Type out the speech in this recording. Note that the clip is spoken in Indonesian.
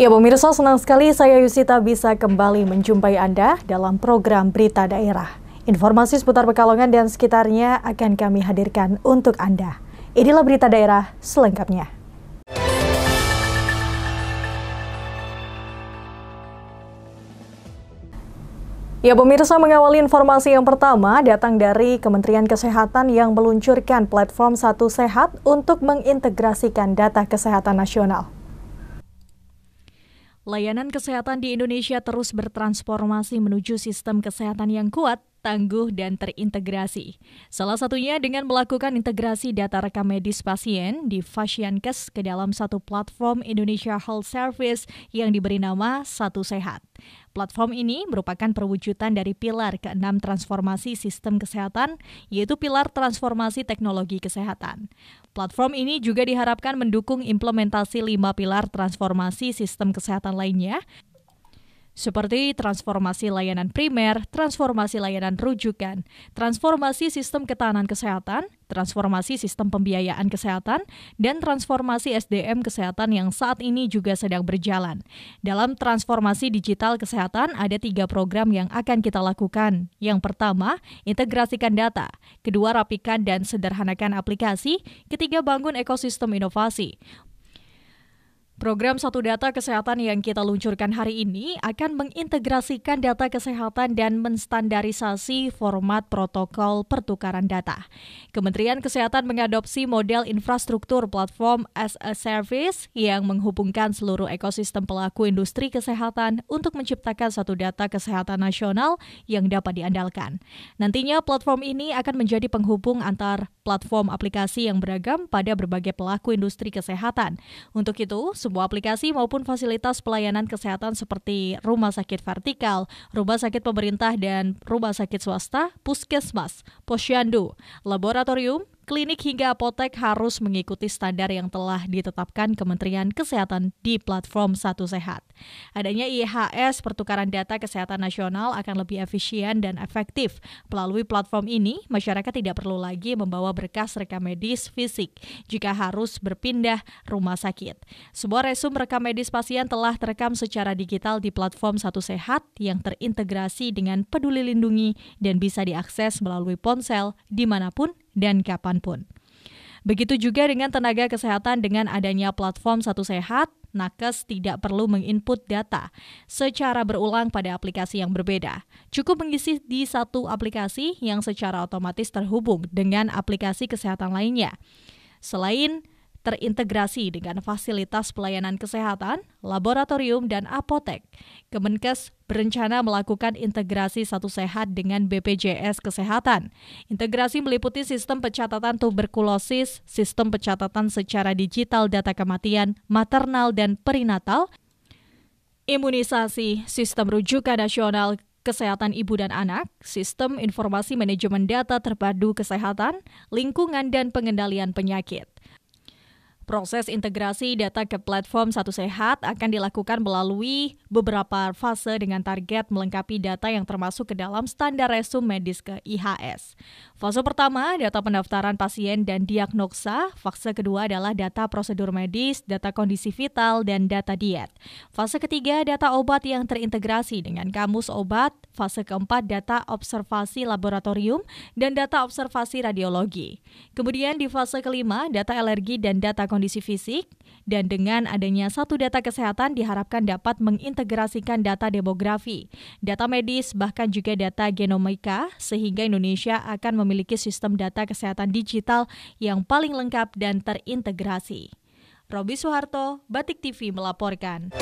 Ya pemirsa senang sekali saya Yusita bisa kembali menjumpai Anda dalam program Berita Daerah. Informasi seputar Pekalongan dan sekitarnya akan kami hadirkan untuk Anda. Inilah Berita Daerah selengkapnya. Ya pemirsa mengawali informasi yang pertama datang dari Kementerian Kesehatan yang meluncurkan platform Satu Sehat untuk mengintegrasikan data kesehatan nasional. Layanan kesehatan di Indonesia terus bertransformasi menuju sistem kesehatan yang kuat tangguh, dan terintegrasi. Salah satunya dengan melakukan integrasi data rekam medis pasien di Fasiankes ke dalam satu platform Indonesia Health Service yang diberi nama Satu Sehat. Platform ini merupakan perwujudan dari pilar keenam transformasi sistem kesehatan, yaitu pilar transformasi teknologi kesehatan. Platform ini juga diharapkan mendukung implementasi lima pilar transformasi sistem kesehatan lainnya, seperti transformasi layanan primer, transformasi layanan rujukan, transformasi sistem ketahanan kesehatan, transformasi sistem pembiayaan kesehatan, dan transformasi SDM kesehatan yang saat ini juga sedang berjalan. Dalam transformasi digital kesehatan, ada tiga program yang akan kita lakukan. Yang pertama, integrasikan data. Kedua, rapikan dan sederhanakan aplikasi. Ketiga, bangun ekosistem inovasi. Program Satu Data Kesehatan yang kita luncurkan hari ini akan mengintegrasikan data kesehatan dan menstandarisasi format protokol pertukaran data. Kementerian Kesehatan mengadopsi model infrastruktur platform as a service yang menghubungkan seluruh ekosistem pelaku industri kesehatan untuk menciptakan satu data kesehatan nasional yang dapat diandalkan. Nantinya platform ini akan menjadi penghubung antar platform aplikasi yang beragam pada berbagai pelaku industri kesehatan. Untuk itu, semua aplikasi maupun fasilitas pelayanan kesehatan seperti rumah sakit vertikal, rumah sakit pemerintah dan rumah sakit swasta, puskesmas, posyandu, laboratorium, klinik hingga apotek harus mengikuti standar yang telah ditetapkan Kementerian Kesehatan di platform Satu Sehat. Adanya IHS, pertukaran data kesehatan nasional akan lebih efisien dan efektif. Melalui platform ini, masyarakat tidak perlu lagi membawa berkas rekam medis fisik jika harus berpindah rumah sakit. Sebuah resum rekam medis pasien telah terekam secara digital di platform Satu Sehat yang terintegrasi dengan peduli lindungi dan bisa diakses melalui ponsel dimanapun dan kapanpun. Begitu juga dengan tenaga kesehatan dengan adanya platform Satu Sehat, nakes tidak perlu menginput data secara berulang pada aplikasi yang berbeda. Cukup mengisi di satu aplikasi yang secara otomatis terhubung dengan aplikasi kesehatan lainnya. Selain terintegrasi dengan fasilitas pelayanan kesehatan, laboratorium, dan apotek. Kemenkes berencana melakukan integrasi satu sehat dengan BPJS Kesehatan. Integrasi meliputi sistem pencatatan tuberkulosis, sistem pencatatan secara digital data kematian, maternal dan perinatal, imunisasi, sistem rujukan nasional, kesehatan ibu dan anak, sistem informasi manajemen data terpadu kesehatan, lingkungan dan pengendalian penyakit. Proses integrasi data ke platform Satu Sehat akan dilakukan melalui beberapa fase dengan target melengkapi data yang termasuk ke dalam standar resum medis ke IHS. Fase pertama, data pendaftaran pasien dan diagnosa. Fase kedua adalah data prosedur medis, data kondisi vital, dan data diet. Fase ketiga, data obat yang terintegrasi dengan kamus obat. Fase keempat, data observasi laboratorium dan data observasi radiologi. Kemudian di fase kelima, data alergi dan data kondisi kondisi fisik, dan dengan adanya satu data kesehatan diharapkan dapat mengintegrasikan data demografi, data medis, bahkan juga data genomika, sehingga Indonesia akan memiliki sistem data kesehatan digital yang paling lengkap dan terintegrasi. Robi Soeharto, Batik TV melaporkan.